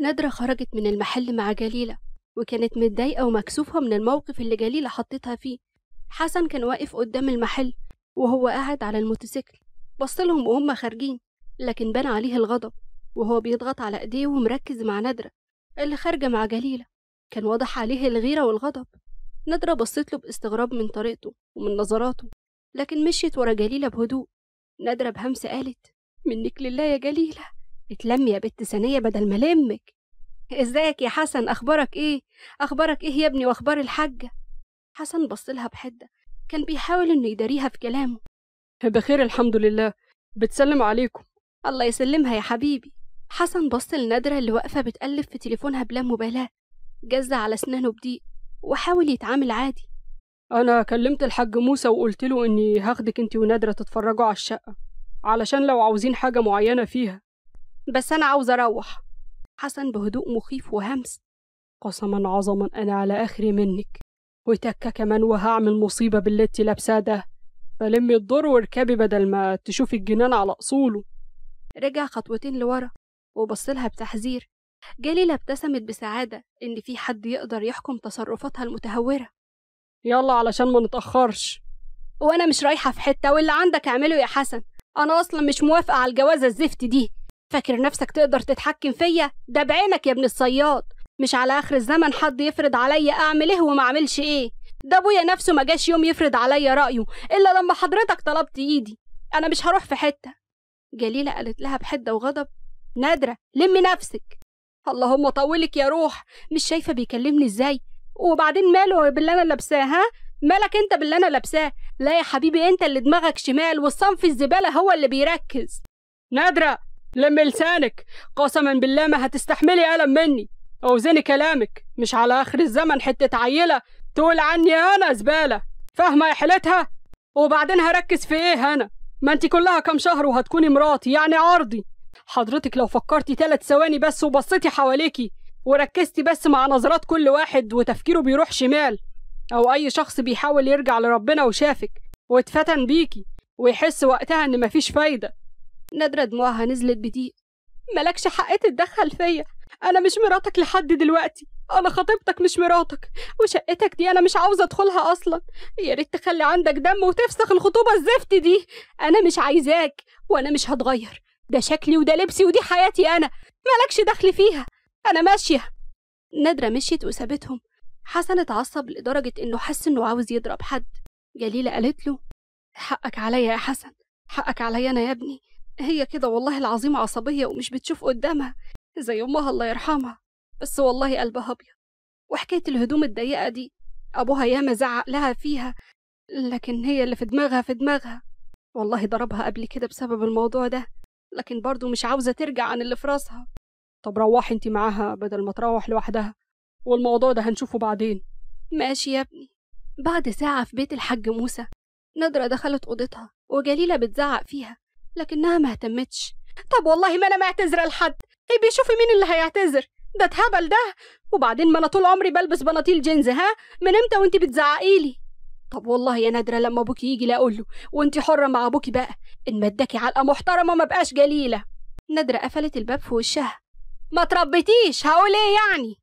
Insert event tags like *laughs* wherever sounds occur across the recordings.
نادرة خرجت من المحل مع جليلة وكانت متضايقة ومكسوفة من الموقف اللي جليلة حطتها فيه حسن كان واقف قدام المحل وهو قاعد على الموتوسيكل بصلهم وهم خارجين لكن بان عليه الغضب وهو بيضغط على ايديه ومركز مع نادرة اللي خارجة مع جليلة كان واضح عليه الغيرة والغضب نادرة بصت له باستغراب من طريقته ومن نظراته لكن مشيت ورا جليلة بهدوء نادرة بهمسة قالت منك لله يا جليلة اتلم يا بت ثانية بدل ما لمك ازيك يا حسن اخبارك ايه اخبارك ايه يا ابني واخبار الحاجة حسن بصلها بحدة كان بيحاول انه يداريها في كلامه بخير الحمد لله بتسلم عليكم الله يسلمها يا حبيبي حسن بص لنادرة اللي واقفة بتألف في تليفونها بلا مبالاة جز على أسنانه بضيق وحاول يتعامل عادي أنا كلمت الحاج موسى وقلت له إني هاخدك أنت ونادرة تتفرجوا على الشقة علشان لو عاوزين حاجة معينة فيها بس أنا عاوز أروح حسن بهدوء مخيف وهمس قسما عظما أنا على آخري منك وتكة كمان وهعمل مصيبة باللي لابسة لابساه ده فلمي الدور واركبي بدل ما تشوفي الجنان على أصوله رجع خطوتين لورا وبصلها بتحذير جليلة ابتسمت بسعادة إن في حد يقدر يحكم تصرفاتها المتهورة يلا علشان ما نتأخرش وأنا مش رايحة في حتة واللي عندك اعمله يا حسن أنا أصلا مش موافقة على الجوازة الزفت دي فاكر نفسك تقدر تتحكم فيا ده بعينك يا ابن الصياد مش على اخر الزمن حد يفرض عليا اعمل ايه وما اعملش ايه ده ابويا نفسه ما جاش يوم يفرض عليا رايه الا لما حضرتك طلبت ايدي انا مش هروح في حته جليله قالت لها بحده وغضب نادره لمي نفسك اللهم طولك يا روح مش شايفه بيكلمني ازاي وبعدين ماله باللي انا لابساه ها مالك انت باللي انا لابساه لا يا حبيبي انت اللي دماغك شمال والصنف الزباله هو اللي بيركز نادره لم لسانك قسما بالله ما هتستحملي ألم مني أوزني كلامك مش على آخر الزمن حتة عيلة تقول عني أنا زبالة فاهمة يا حيلتها وبعدين هركز في إيه أنا ما أنت كلها كام شهر وهتكوني مراتي يعني عرضي حضرتك لو فكرتي تلات ثواني بس وبصيتي حواليكي وركزتي بس مع نظرات كل واحد وتفكيره بيروح شمال أو أي شخص بيحاول يرجع لربنا وشافك واتفتن بيكي ويحس وقتها إن مفيش فايدة نادرة دموعها نزلت بضيق مالكش حق تتدخل فيا انا مش مراتك لحد دلوقتي انا خطيبتك مش مراتك وشقتك دي انا مش عاوزه ادخلها اصلا يا ريت تخلي عندك دم وتفسخ الخطوبه الزفت دي انا مش عايزاك وانا مش هتغير ده شكلي وده لبسي ودي حياتي انا مالكش دخل فيها انا ماشيه نادره مشيت وسابتهم حسن اتعصب لدرجه انه حس انه عاوز يضرب حد جليله قالت له حقك عليا يا حسن حقك عليا انا يا ابني هي كده والله العظيم عصبية ومش بتشوف قدامها زي أمها الله يرحمها بس والله قلبها أبيض وحكاية الهدوم الضيقة دي أبوها ياما زعق لها فيها لكن هي اللي في دماغها في دماغها والله ضربها قبل كده بسبب الموضوع ده لكن برضه مش عاوزة ترجع عن اللي في راسها طب روحي انت معاها بدل ما تروح لوحدها والموضوع ده هنشوفه بعدين ماشي يا ابني بعد ساعة في بيت الحاج موسى نادرة دخلت أوضتها وجليلة بتزعق فيها لكنها ما اهتمتش طب والله ما انا معتذره لحد ايه بيشوفي مين اللي هيعتذر ده اتهبل ده وبعدين ما انا طول عمري بلبس بناطيل جينز ها من امتى وانت بتزعقيلي طب والله يا نادره لما ابوكي يجي لا اقول له وانت حره مع ابوكي بقى ان مدكي علقه محترمه ما بقاش جليله نادره قفلت الباب في وشها ما تربيتيش هقول ايه يعني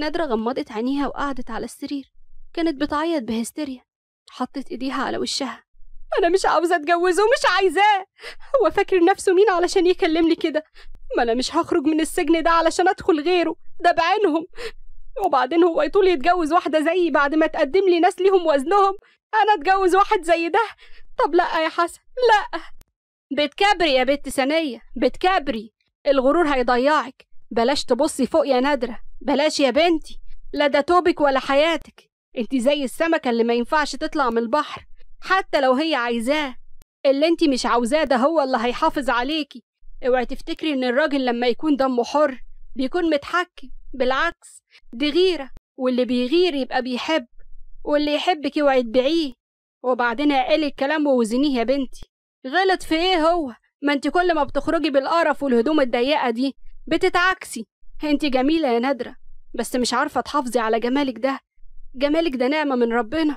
نادره غمضت عينيها وقعدت على السرير كانت بتعيط بهستيريا حطت ايديها على وشها أنا مش عاوزة أتجوزه ومش عايزاه هو فاكر نفسه مين علشان يكلمني كده ما أنا مش هخرج من السجن ده علشان أدخل غيره ده بعينهم وبعدين هو يطول يتجوز واحدة زيي بعد ما تقدم لي ناس ليهم وزنهم أنا أتجوز واحد زي ده طب لأ يا حسن لأ بتكبري يا بنت ثانية بتكبري الغرور هيضيعك بلاش تبصي فوق يا نادرة بلاش يا بنتي لا ده توبك ولا حياتك انت زي السمكة اللي ما ينفعش تطلع من البحر حتى لو هي عايزاه اللي انت مش عاوزاه ده هو اللي هيحافظ عليكي اوعي تفتكري ان الراجل لما يكون دمه حر بيكون متحكم بالعكس دي غيرة واللي بيغير يبقى بيحب واللي يحبك اوعي تبيعيه وبعدين اقلي الكلام ووزنيه يا بنتي غلط في ايه هو ما انت كل ما بتخرجي بالقرف والهدوم الضيقة دي بتتعكسي انت جميلة يا نادرة بس مش عارفة تحافظي على جمالك ده جمالك ده نعمة من ربنا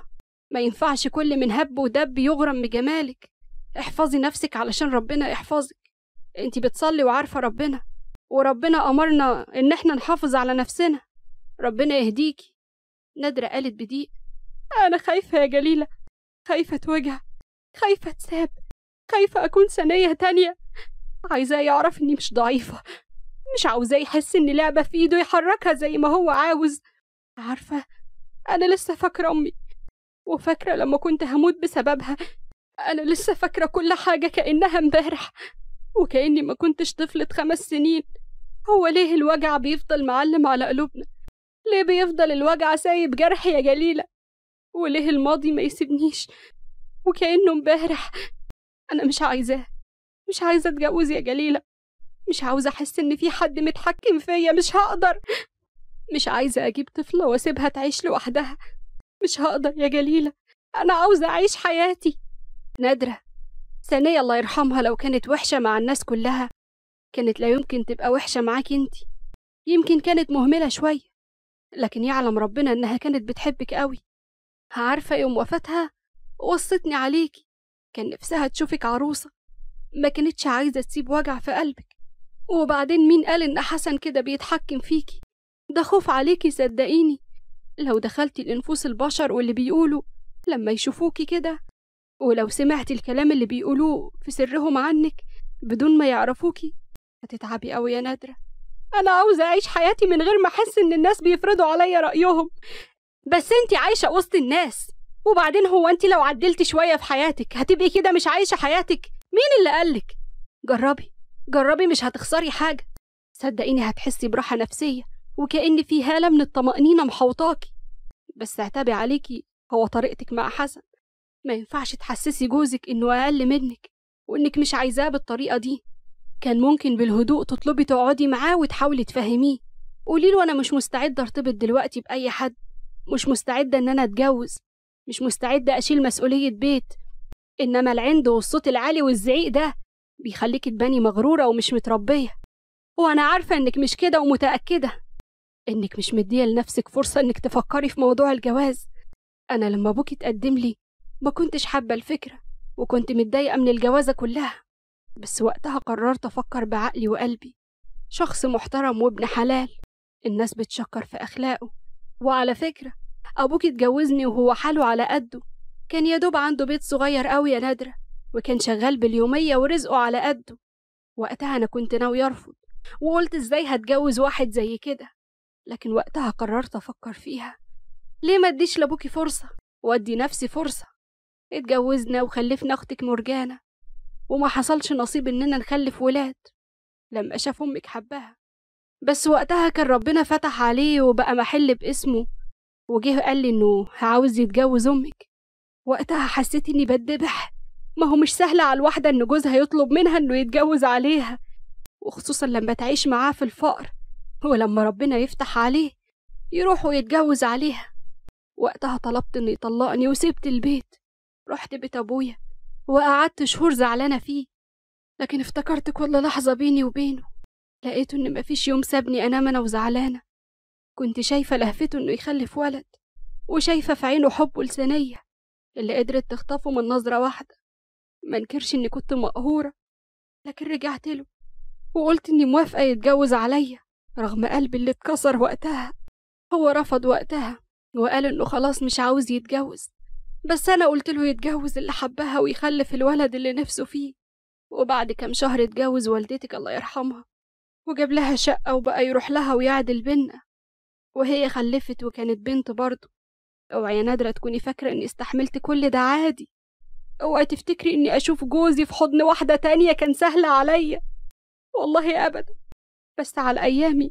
ما ينفعش كل من هب ودب يغرم بجمالك احفظي نفسك علشان ربنا يحفظك انت بتصلي وعارفة ربنا وربنا أمرنا إن احنا نحافظ على نفسنا ربنا يهديكي نادرة قالت بضيق أنا خايفة يا جليلة خايفة أتوجع خايفة أتساب خايفة أكون ثانية تانية عايزاه يعرف إني مش ضعيفة مش عاوزاه يحس إن لعبة في إيده يحركها زي ما هو عاوز عارفة أنا لسه فاكرة أمي وفاكرة لما كنت هموت بسببها أنا لسه فاكرة كل حاجة كأنها امبارح وكأني ما كنتش طفلة خمس سنين هو ليه الوجع بيفضل معلم على قلوبنا ليه بيفضل الوجع سايب جرح يا جليلة وليه الماضي ما يسيبنيش وكأنه امبارح أنا مش عايزاه مش عايزة أتجوز يا جليلة مش عاوزة أحس إن في حد متحكم فيا مش هقدر مش عايزة أجيب طفلة وأسيبها تعيش لوحدها مش هقدر يا جليلة أنا عاوزة أعيش حياتي نادرة ثانية الله يرحمها لو كانت وحشة مع الناس كلها كانت لا يمكن تبقى وحشة معاكي انتي يمكن كانت مهملة شوية لكن يعلم ربنا إنها كانت بتحبك أوي عارفة يوم وفاتها وصتني عليكي كان نفسها تشوفك عروسة ما كانتش عايزة تسيب وجع في قلبك وبعدين مين قال إن حسن كده بيتحكم فيكي ده خوف عليكي صدقيني لو دخلتي لنفوس البشر واللي بيقولوا لما يشوفوكي كده ولو سمعتي الكلام اللي بيقولوه في سرهم عنك بدون ما يعرفوكي هتتعبي أوي يا نادرة أنا عاوزة أعيش حياتي من غير ما أحس إن الناس بيفرضوا عليا رأيهم بس أنت عايشة وسط الناس وبعدين هو أنت لو عدلتي شوية في حياتك هتبقي كده مش عايشة حياتك مين اللي قالك؟ جربي جربي مش هتخسري حاجة صدقيني هتحسي براحة نفسية وكأن في هالة من الطمأنينة محوطاكي بس اعتبي عليكي هو طريقتك مع حسن ما ينفعش تحسسي جوزك إنه أقل منك وإنك مش عايزاه بالطريقة دي كان ممكن بالهدوء تطلبي تقعدي معاه وتحاولي تفهميه قولي له أنا مش مستعدة أرتبط دلوقتي بأي حد مش مستعدة إن أنا أتجوز مش مستعدة أشيل مسؤولية بيت إنما العند والصوت العالي والزعيق ده بيخليكي تباني مغرورة ومش متربية وأنا عارفة إنك مش كده ومتأكدة إنك مش مدية لنفسك فرصة إنك تفكري في موضوع الجواز أنا لما أبوكي تقدم لي ما كنتش حابة الفكرة وكنت متضايقة من الجوازة كلها بس وقتها قررت أفكر بعقلي وقلبي شخص محترم وابن حلال الناس بتشكر في أخلاقه وعلى فكرة أبوكي اتجوزني وهو حاله على قده كان يدوب عنده بيت صغير أوي يا نادرة وكان شغال باليومية ورزقه على قده وقتها أنا كنت ناوي أرفض وقلت إزاي هتجوز واحد زي كده لكن وقتها قررت أفكر فيها ليه ما اديش لأبوكي فرصة وأدي نفسي فرصة اتجوزنا وخلفنا أختك مرجانة وما حصلش نصيب إننا نخلف ولاد لما شاف أمك حبها بس وقتها كان ربنا فتح عليه وبقى محل باسمه وجه قال لي إنه عاوز يتجوز أمك وقتها حسيت إني بتذبح ما هو مش سهل على الواحدة إن جوزها يطلب منها إنه يتجوز عليها وخصوصا لما تعيش معاه في الفقر هو لما ربنا يفتح عليه يروح ويتجوز عليها وقتها طلبت انه يطلقني وسبت البيت رحت بيت ابويا وقعدت شهور زعلانه فيه لكن افتكرت كل لحظه بيني وبينه لقيته ان مفيش يوم سابني انام انا وزعلانه كنت شايفه لهفته انه يخلف ولد وشايفه في عينه حبه لسانيه اللي قدرت تخطفه من نظره واحده منكرش اني كنت مقهوره لكن رجعت له وقلت اني موافقه يتجوز عليا رغم قلبي اللي اتكسر وقتها هو رفض وقتها وقال انه خلاص مش عاوز يتجوز بس انا قلت له يتجوز اللي حبها ويخلف الولد اللي نفسه فيه وبعد كام شهر اتجوز والدتك الله يرحمها وجاب لها شقة وبقى يروح لها ويعدل بينا وهي خلفت وكانت بنت برضه اوعي نادرة تكوني فاكرة اني استحملت كل ده عادي اوعي تفتكري اني اشوف جوزي في حضن واحدة تانية كان سهل عليا والله ابدا بس على أيامي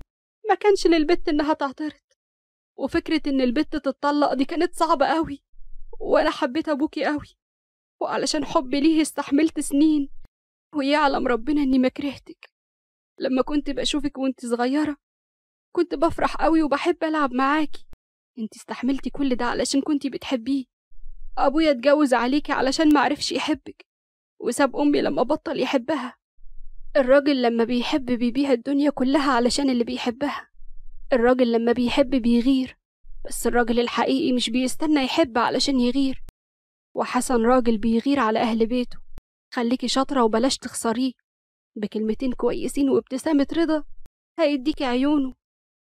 ما كانش للبت إنها تعترض وفكرة إن البت تتطلق دي كانت صعبة أوي وأنا حبيت أبوكي أوي وعلشان حبي ليه استحملت سنين ويعلم ربنا إني ما كرهتك لما كنت بشوفك وانت صغيرة كنت بفرح أوي وبحب ألعب معاكي انت استحملتي كل ده علشان كنتي بتحبيه أبويا اتجوز عليكي علشان معرفش يحبك وساب أمي لما بطل يحبها الراجل لما بيحب بيبيع الدنيا كلها علشان اللي بيحبها الراجل لما بيحب بيغير بس الراجل الحقيقي مش بيستنى يحب علشان يغير وحسن راجل بيغير على أهل بيته خليكي شاطرة وبلاش تخسريه بكلمتين كويسين وابتسامة رضا هيديكي عيونه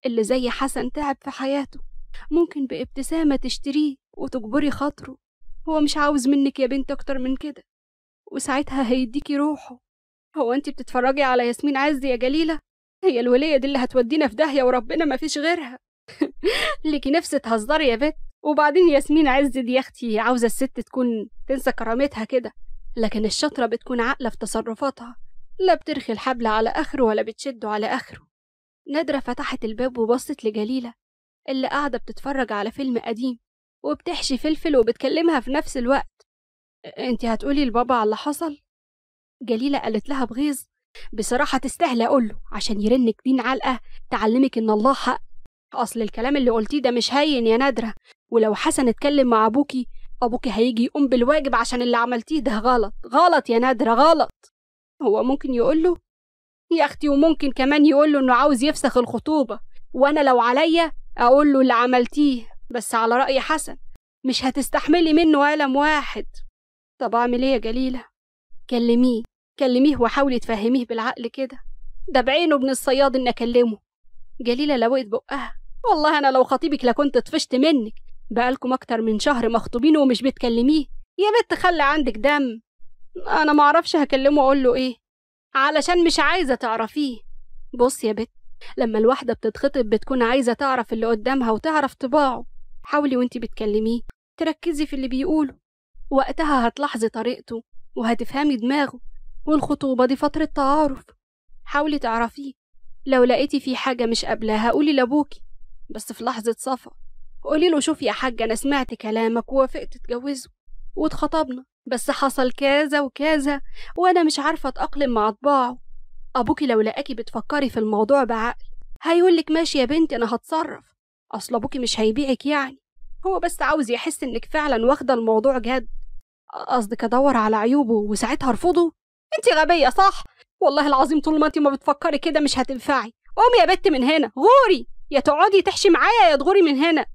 اللي زي حسن تعب في حياته ممكن بابتسامة تشتريه وتجبري خاطره هو مش عاوز منك يا بنت أكتر من كده وساعتها هيديكي روحه هو انت بتتفرجي على ياسمين عز يا جليله هي الوليه دي اللي هتودينا في داهيه وربنا ما فيش غيرها *laughs* ليكي نفس تهزري يا بت وبعدين ياسمين عز دي يا اختي عاوزه الست تكون تنسى كرامتها كده لكن الشاطره بتكون عاقله في تصرفاتها لا بترخي الحبل على اخره ولا بتشده على اخره نادره فتحت الباب وبصت لجليله اللي قاعده بتتفرج على فيلم قديم وبتحشي فلفل وبتكلمها في نفس الوقت انت هتقولي لبابا على اللي حصل جليلة قالت لها بغيظ بصراحة تستاهل أقوله عشان يرنك دين علقة تعلمك إن الله حق أصل الكلام اللي قلتيه ده مش هين يا نادرة ولو حسن اتكلم مع أبوكي أبوكي هيجي يقوم بالواجب عشان اللي عملتيه ده غلط غلط يا نادرة غلط هو ممكن يقوله يا أختي وممكن كمان يقوله إنه عاوز يفسخ الخطوبة وأنا لو عليا أقوله اللي عملتيه بس على رأي حسن مش هتستحملي منه ألم واحد طب أعمل إيه يا جليلة كلميه كلميه وحاولي تفهميه بالعقل كده ده بعينه ابن الصياد ان اكلمه جليله لوقت بقها والله انا لو خطيبك لكنت طفشت منك بقالكم اكتر من شهر مخطوبين ومش بتكلميه يا بت خلي عندك دم انا معرفش هكلمه اقول له ايه علشان مش عايزه تعرفيه بص يا بت لما الواحده بتتخطب بتكون عايزه تعرف اللي قدامها وتعرف طباعه حاولي وانتي بتكلميه تركزي في اللي بيقوله وقتها هتلاحظي طريقته وهتفهمي دماغه والخطوبة دي فترة تعارف حاولي تعرفيه لو لقيتي في حاجة مش قبلها قولي لأبوكي بس في لحظة صفا قولي له شوف يا حاج أنا سمعت كلامك ووافقت تتجوزه واتخطبنا بس حصل كذا وكذا وأنا مش عارفة أتأقلم مع طباعه أبوكي لو لقاكي بتفكري في الموضوع بعقل هيقولك ماشي يا بنتي أنا هتصرف أصل أبوكي مش هيبيعك يعني هو بس عاوز يحس إنك فعلا واخدة الموضوع جد قصدك أدور على عيوبه وساعتها أرفضه انت غبيه صح والله العظيم طول ما انت ما بتفكري كده مش هتنفعي قومي يا بت من هنا غوري يا تقعدي تحشي معايا يا تغوري من هنا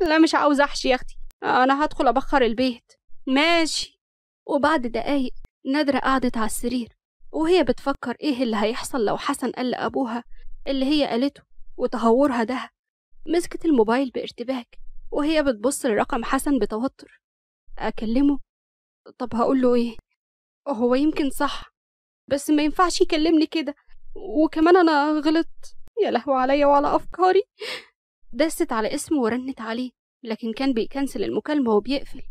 لا مش عاوزه احشي يا اختي انا هدخل ابخر البيت ماشي وبعد دقايق نادرة قعدت على السرير وهي بتفكر ايه اللي هيحصل لو حسن قال لأبوها اللي هي قالته وتهورها ده مسكت الموبايل بارتباك وهي بتبص لرقم حسن بتوتر أكلمه طب هقوله ايه هو يمكن صح بس ما ينفعش يكلمني كده وكمان انا غلطت يا لهو عليا وعلى افكاري دست على اسمه ورنت عليه لكن كان بيكنسل المكالمة وبيقفل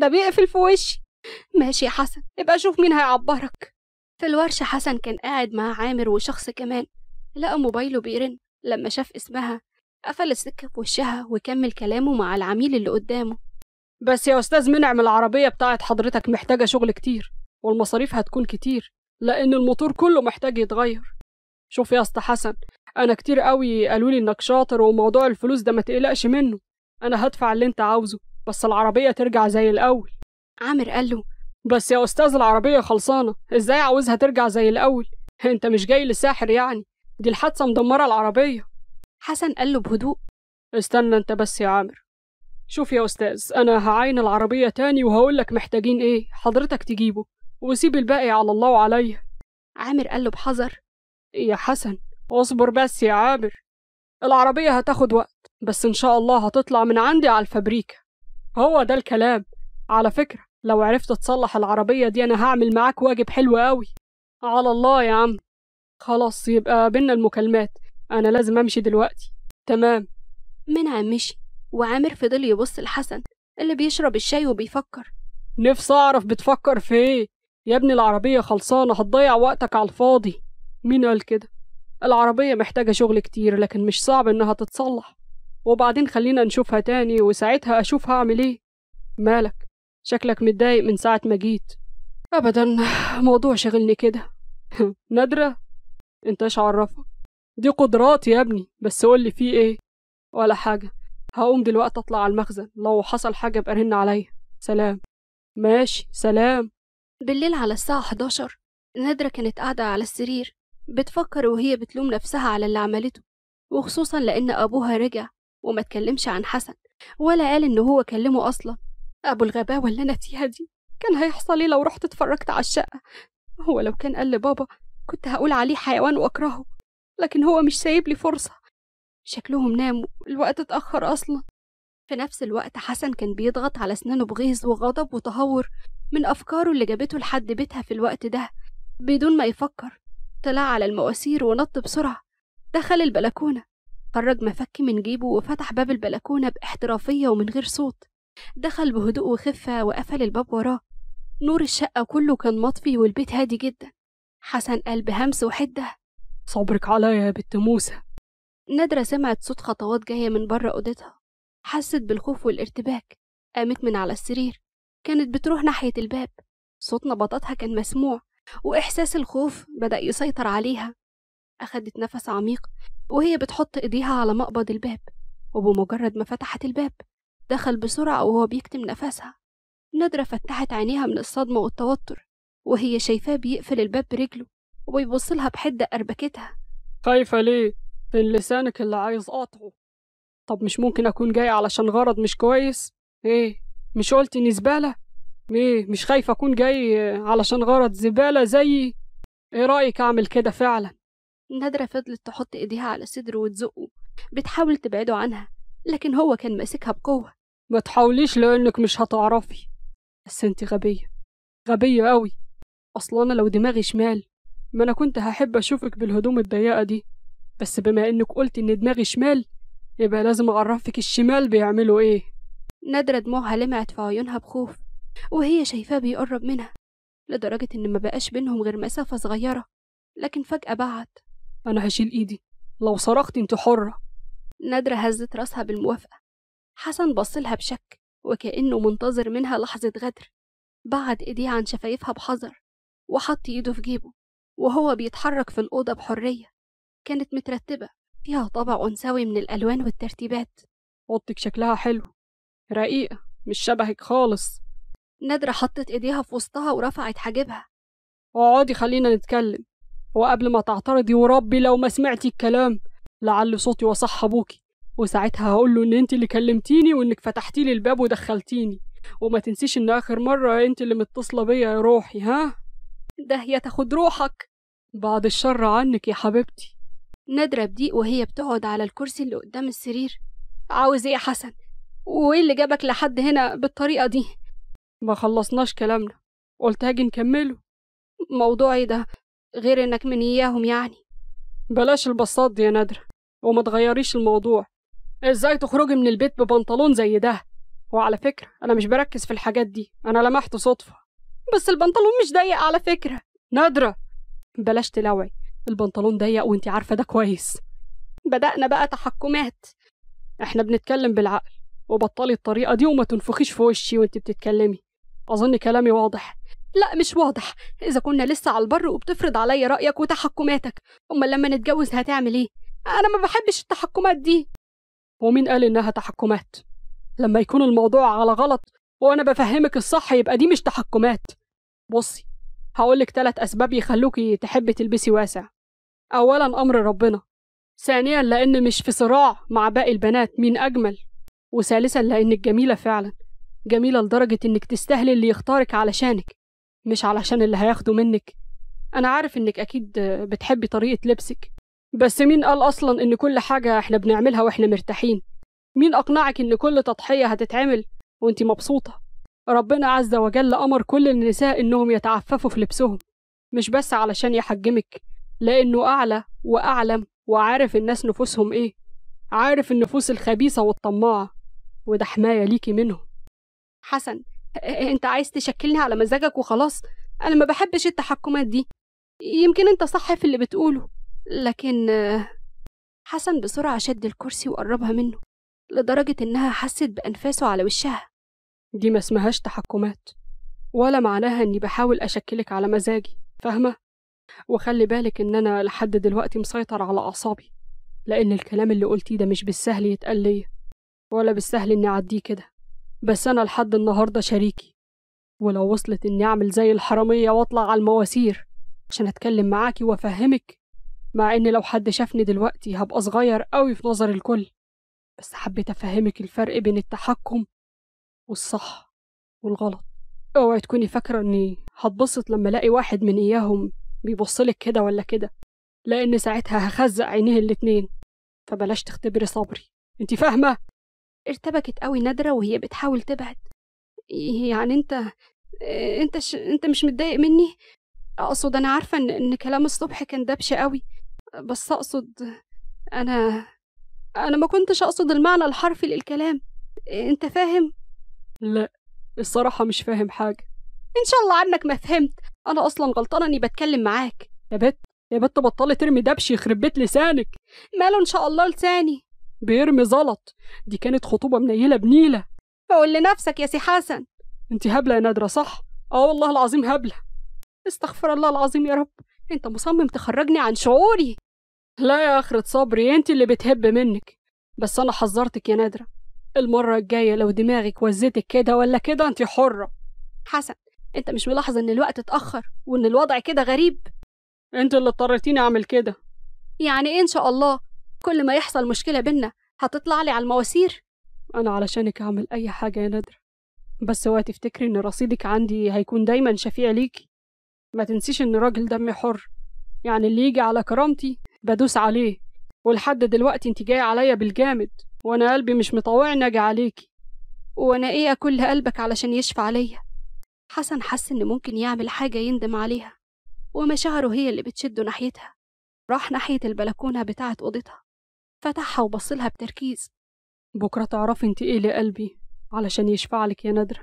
ده بيقفل في وشي ماشي يا حسن ابقى شوف مين هيعبرك في الورشة حسن كان قاعد مع عامر وشخص كمان لقى موبايله بيرن لما شاف اسمها قفل السكة في وشها وكمل كلامه مع العميل اللي قدامه بس يا أستاذ منعم العربية بتاعت حضرتك محتاجة شغل كتير والمصاريف هتكون كتير لأن الموتور كله محتاج يتغير شوف يا أسطى حسن أنا كتير قوي قالوا لي إنك شاطر وموضوع الفلوس ده ما تقلقش منه أنا هدفع اللي أنت عاوزه بس العربية ترجع زي الأول عامر قال له بس يا أستاذ العربية خلصانة إزاي عاوزها ترجع زي الأول *laughs* أنت مش جاي لساحر يعني دي الحادثة مدمرة العربية حسن قال له بهدوء استنى أنت بس يا عامر شوف يا أستاذ أنا هعاين العربية تاني وهقولك محتاجين إيه حضرتك تجيبه وسيب الباقي على الله وعليا عامر قال له بحذر يا حسن اصبر بس يا عامر العربية هتاخد وقت بس إن شاء الله هتطلع من عندي على الفبريكة هو ده الكلام على فكرة لو عرفت تصلح العربية دي أنا هعمل معاك واجب حلو قوي على الله يا عم خلاص يبقى بينا المكالمات أنا لازم أمشي دلوقتي تمام منعم مشي وعامر فضل يبص لحسن اللي بيشرب الشاي وبيفكر نفسي أعرف بتفكر في إيه يا ابني العربية خلصانة هتضيع وقتك على الفاضي مين قال كده العربية محتاجة شغل كتير لكن مش صعب إنها تتصلح وبعدين خلينا نشوفها تاني وساعتها أشوف هعمل إيه مالك شكلك متضايق من ساعة ما جيت أبدا موضوع شغلني كده *laughs* نادرة انت ايش عرفك دي قدرات يا ابني بس قولي في ايه ولا حاجة هقوم دلوقتي اطلع على المخزن لو حصل حاجة ابقى رن عليا سلام ماشي سلام بالليل على الساعة 11 نادرة كانت قاعدة على السرير بتفكر وهي بتلوم نفسها على اللي عملته وخصوصا لأن أبوها رجع وما تكلمش عن حسن ولا قال إن هو كلمه أصلا أبو الغباوة اللي أنا فيها دي كان هيحصل إيه لو رحت اتفرجت على الشقة هو لو كان قال لبابا كنت هقول عليه حيوان وأكرهه لكن هو مش سايب لي فرصة شكلهم ناموا الوقت اتأخر أصلا في نفس الوقت حسن كان بيضغط على أسنانه بغيظ وغضب وتهور من أفكاره اللي جابته لحد بيتها في الوقت ده بدون ما يفكر طلع على المواسير ونط بسرعة دخل البلكونة خرج مفك من جيبه وفتح باب البلكونة باحترافية ومن غير صوت دخل بهدوء وخفة وقفل الباب وراه نور الشقة كله كان مطفي والبيت هادي جدا حسن قال بهمس وحدة صبرك عليا يا بنت موسى نادرة سمعت صوت خطوات جاية من بره أوضتها حست بالخوف والارتباك قامت من على السرير كانت بتروح ناحية الباب صوت نبضاتها كان مسموع وإحساس الخوف بدأ يسيطر عليها أخدت نفس عميق وهي بتحط إيديها على مقبض الباب وبمجرد ما فتحت الباب دخل بسرعة وهو بيكتم نفسها نادرة فتحت عينيها من الصدمة والتوتر وهي شايفاه بيقفل الباب برجله وبيبصلها بحدة أربكتها خايفة ليه؟ فين لسانك اللي عايز قطعه؟ طب مش ممكن أكون جاي علشان غرض مش كويس؟ إيه؟ مش قلت اني زبالة ايه مش خايف اكون جاي علشان غرض زبالة زيي ايه رأيك اعمل كده فعلا نادرة فضلت تحط ايديها على صدره وتزقه بتحاول تبعده عنها لكن هو كان ماسكها بقوة ما تحاوليش لانك مش هتعرفي بس انت غبية غبية قوي اصلا انا لو دماغي شمال ما انا كنت هحب اشوفك بالهدوم الضيقة دي بس بما انك قلت ان دماغي شمال يبقى لازم اعرفك الشمال بيعملوا ايه نادرة دموعها لمعت في عيونها بخوف وهي شايفاه بيقرب منها لدرجة إن ما بقاش بينهم غير مسافة صغيرة لكن فجأة بعت أنا هشيل إيدي لو صرختي أنت حرة نادرة هزت راسها بالموافقة حسن بصلها بشك وكأنه منتظر منها لحظة غدر بعد إيديه عن شفايفها بحذر وحط إيده في جيبه وهو بيتحرك في الأوضة بحرية كانت مترتبة فيها طابع أنثوي من الألوان والترتيبات أوضتك شكلها حلو رقيقة مش شبهك خالص نادرة حطت ايديها في وسطها ورفعت حاجبها اقعدي خلينا نتكلم وقبل ما تعترضي وربي لو ما سمعتي الكلام لعل صوتي وصح ابوكي وساعتها هقول له ان انت اللي كلمتيني وانك فتحتي لي الباب ودخلتيني وما تنسيش ان اخر مره انت اللي متصله بيا يا روحي ها ده هي تاخد روحك بعد الشر عنك يا حبيبتي نادرة بضيق وهي بتقعد على الكرسي اللي قدام السرير عاوز ايه يا حسن وايه اللي جابك لحد هنا بالطريقة دي ما خلصناش كلامنا قلت هاجي نكمله موضوعي ده غير انك من اياهم يعني بلاش البساط دي يا نادرة وما تغيريش الموضوع ازاي تخرجي من البيت ببنطلون زي ده وعلى فكرة انا مش بركز في الحاجات دي انا لمحته صدفة بس البنطلون مش ضيق على فكرة نادرة بلاش تلوعي البنطلون ضيق وانت عارفة ده كويس بدأنا بقى تحكمات احنا بنتكلم بالعقل وبطلي الطريقة دي وما تنفخيش في وشي وانت بتتكلمي أظن كلامي واضح لا مش واضح إذا كنا لسه على البر وبتفرض عليا رأيك وتحكماتك أمال لما نتجوز هتعمل إيه؟ أنا ما بحبش التحكمات دي ومين قال إنها تحكمات؟ لما يكون الموضوع على غلط وأنا بفهمك الصح يبقى دي مش تحكمات بصي هقولك ثلاث أسباب يخلوكي تحبي تلبسي واسع أولا أمر ربنا ثانيا لأن مش في صراع مع باقي البنات مين أجمل وثالثا لأنك جميلة فعلا جميلة لدرجة إنك تستاهلي اللي يختارك علشانك مش علشان اللي هياخده منك أنا عارف إنك أكيد بتحبي طريقة لبسك بس مين قال أصلا إن كل حاجة إحنا بنعملها وإحنا مرتاحين مين أقنعك إن كل تضحية هتتعمل وإنتي مبسوطة ربنا عز وجل أمر كل النساء إنهم يتعففوا في لبسهم مش بس علشان يحجمك لأنه أعلى وأعلم وعارف الناس نفوسهم إيه عارف النفوس الخبيثة والطماعة وده حماية ليكي منهم حسن انت عايز تشكلني على مزاجك وخلاص انا ما بحبش التحكمات دي يمكن انت صح في اللي بتقوله لكن حسن بسرعة شد الكرسي وقربها منه لدرجة إنها حست بأنفاسه على وشها دي ما اسمهاش تحكمات ولا معناها إني بحاول أشكلك على مزاجي فاهمة؟ وخلي بالك إن أنا لحد دلوقتي مسيطر على أعصابي لأن الكلام اللي قلتيه ده مش بالسهل يتقال ليا ولا بالسهل إني أعديه كده بس أنا لحد النهاردة شريكي ولو وصلت إني أعمل زي الحرامية وأطلع على المواسير عشان أتكلم معاكي وأفهمك مع إن لو حد شافني دلوقتي هبقى صغير قوي في نظر الكل بس حبيت أفهمك الفرق بين التحكم والصح والغلط اوعي تكوني فاكرة إني هتبسط لما ألاقي واحد من إياهم بيبصلك كده ولا كده لأن ساعتها هخزق عينيه الاتنين فبلاش تختبري صبري انت فاهمة؟ ارتبكت قوي نادرة وهي بتحاول تبعد يعني انت انت ش... انت مش متضايق مني اقصد انا عارفة ان, إن كلام الصبح كان دبش قوي بس اقصد انا انا ما كنتش اقصد المعنى الحرفي للكلام انت فاهم لا الصراحة مش فاهم حاجة ان شاء الله عنك ما فهمت انا اصلا غلطانة اني بتكلم معاك يا بت يا بت بطلي ترمي دبش يخرب بيت لسانك ماله ان شاء الله لساني بيرمي زلط دي كانت خطوبة منيلة بنيلة قول لنفسك يا سي حسن انت هبلة يا نادرة صح؟ اه والله العظيم هبلة استغفر الله العظيم يا رب انت مصمم تخرجني عن شعوري لا يا اخرة صبري انت اللي بتهب منك بس انا حذرتك يا نادرة المرة الجاية لو دماغك وزتك كده ولا كده انت حرة حسن انت مش ملاحظة ان الوقت اتأخر وان الوضع كده غريب انت اللي اضطرتيني اعمل كده يعني إيه ان شاء الله كل ما يحصل مشكلة بينا هتطلع لي على المواسير أنا علشانك هعمل أي حاجة يا نادرة بس هو تفتكري إن رصيدك عندي هيكون دايما شفيع ليكي ما تنسيش إن راجل دمي حر يعني اللي يجي على كرامتي بدوس عليه ولحد دلوقتي انت جاية عليا بالجامد وأنا قلبي مش مطوعني أجي عليكي وأنا إيه أكل قلبك علشان يشفى عليا حسن حس إن ممكن يعمل حاجة يندم عليها ومشاعره هي اللي بتشده ناحيتها راح ناحية البلكونة بتاعة أوضتها فتحها وبصلها بتركيز بكرة تعرفي انت ايه لقلبي علشان يشفعلك يا نادرة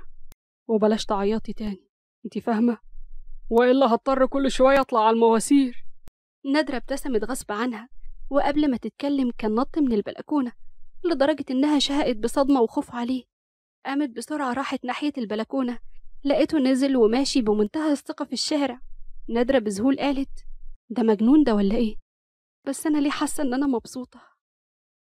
وبلاش تعيطي تاني انت فاهمة؟ وإلا هضطر كل شوية أطلع على المواسير نادرة ابتسمت غصب عنها وقبل ما تتكلم كان نط من البلكونة لدرجة إنها شهقت بصدمة وخوف عليه قامت بسرعة راحت ناحية البلكونة لقيته نزل وماشي بمنتهى الثقة في الشارع نادرة بذهول قالت ده مجنون ده ولا إيه؟ بس أنا ليه حاسة إن أنا مبسوطة